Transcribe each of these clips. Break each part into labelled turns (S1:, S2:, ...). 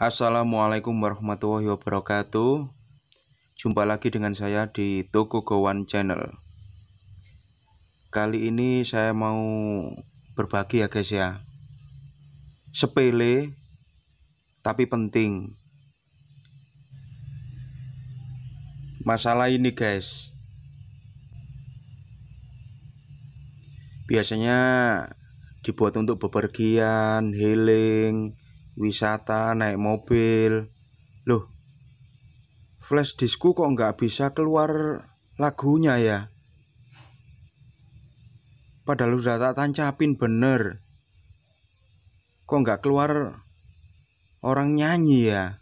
S1: Assalamualaikum warahmatullahi wabarakatuh Jumpa lagi dengan saya di Toko Gowan Channel Kali ini saya mau berbagi ya guys ya Sepele tapi penting Masalah ini guys Biasanya dibuat untuk bepergian, healing, wisata naik mobil loh flash diskku kok nggak bisa keluar lagunya ya padahal udah tak tancapin bener kok nggak keluar orang nyanyi ya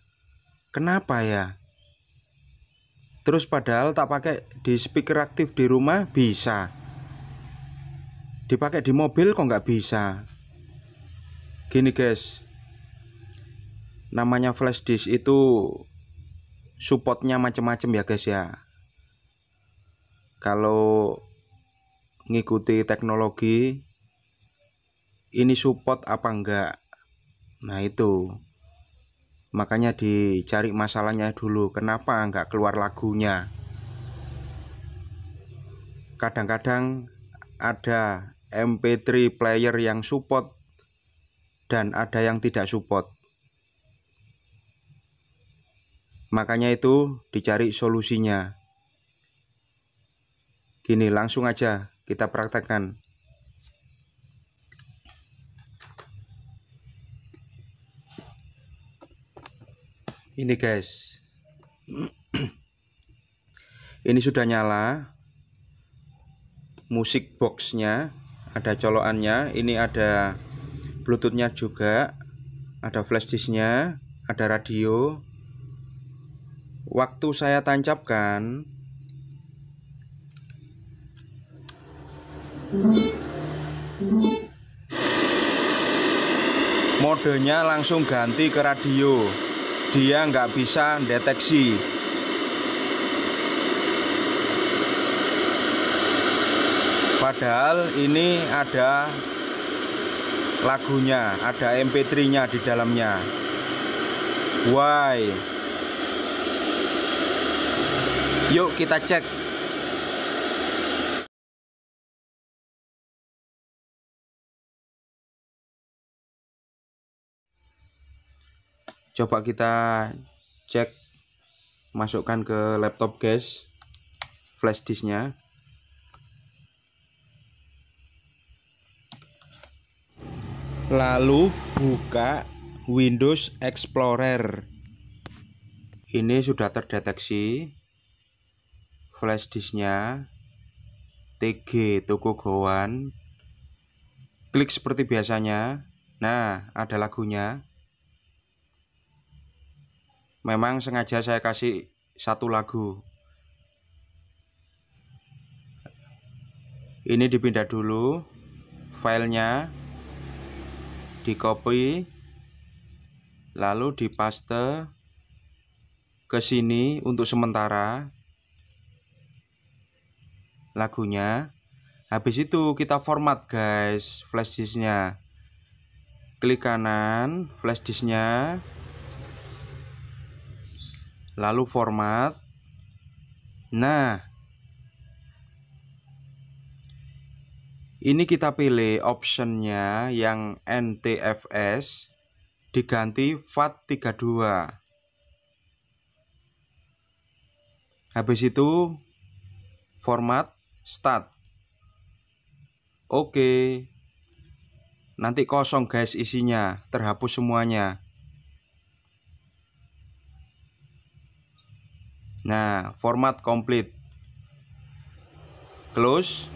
S1: kenapa ya terus padahal tak pakai di speaker aktif di rumah bisa dipakai di mobil kok nggak bisa gini guys namanya flash disk itu supportnya macam-macam ya guys ya kalau ngikuti teknologi ini support apa enggak nah itu makanya dicari masalahnya dulu kenapa enggak keluar lagunya kadang-kadang ada MP3 player yang support dan ada yang tidak support Makanya itu dicari solusinya. Gini, langsung aja kita praktekkan. Ini guys. Ini sudah nyala. Musik boxnya ada colokannya, ini ada bluetoothnya juga, ada flash disknya, ada radio, waktu saya tancapkan modenya langsung ganti ke radio dia nggak bisa deteksi padahal ini ada lagunya ada mp3 nya di dalamnya why Yuk kita cek. Coba kita cek masukkan ke laptop guys flash disknya lalu buka Windows Explorer ini sudah terdeteksi flash disknya TG Toko Gowan klik seperti biasanya nah ada lagunya memang sengaja saya kasih satu lagu ini dipindah dulu filenya di copy lalu di paste ke sini untuk sementara lagunya habis itu kita format guys flash disknya klik kanan flash disknya lalu format nah ini kita pilih optionnya yang NTFS diganti FAT32 habis itu format start oke nanti kosong guys isinya terhapus semuanya nah format komplit close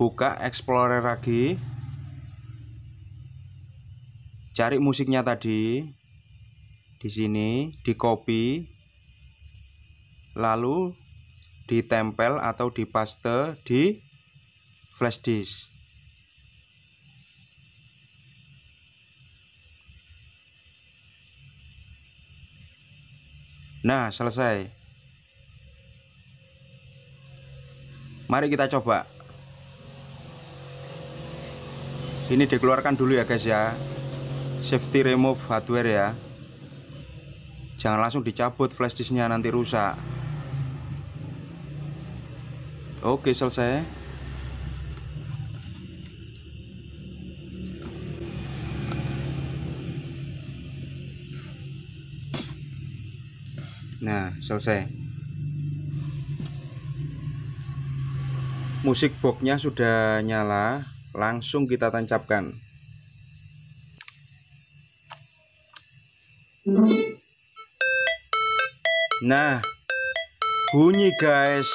S1: buka explorer lagi cari musiknya tadi di sini di copy lalu ditempel atau dipaste di flash disk. Nah, selesai. Mari kita coba. Ini dikeluarkan dulu ya guys ya. Safety remove hardware ya. Jangan langsung dicabut flash disknya nanti rusak. Oke, selesai. Nah, selesai. Musik boxnya sudah nyala, langsung kita tancapkan. Nah, bunyi guys.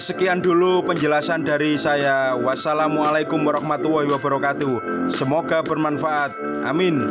S1: sekian dulu penjelasan dari saya. Wassalamualaikum warahmatullahi wabarakatuh. Semoga bermanfaat. Amin.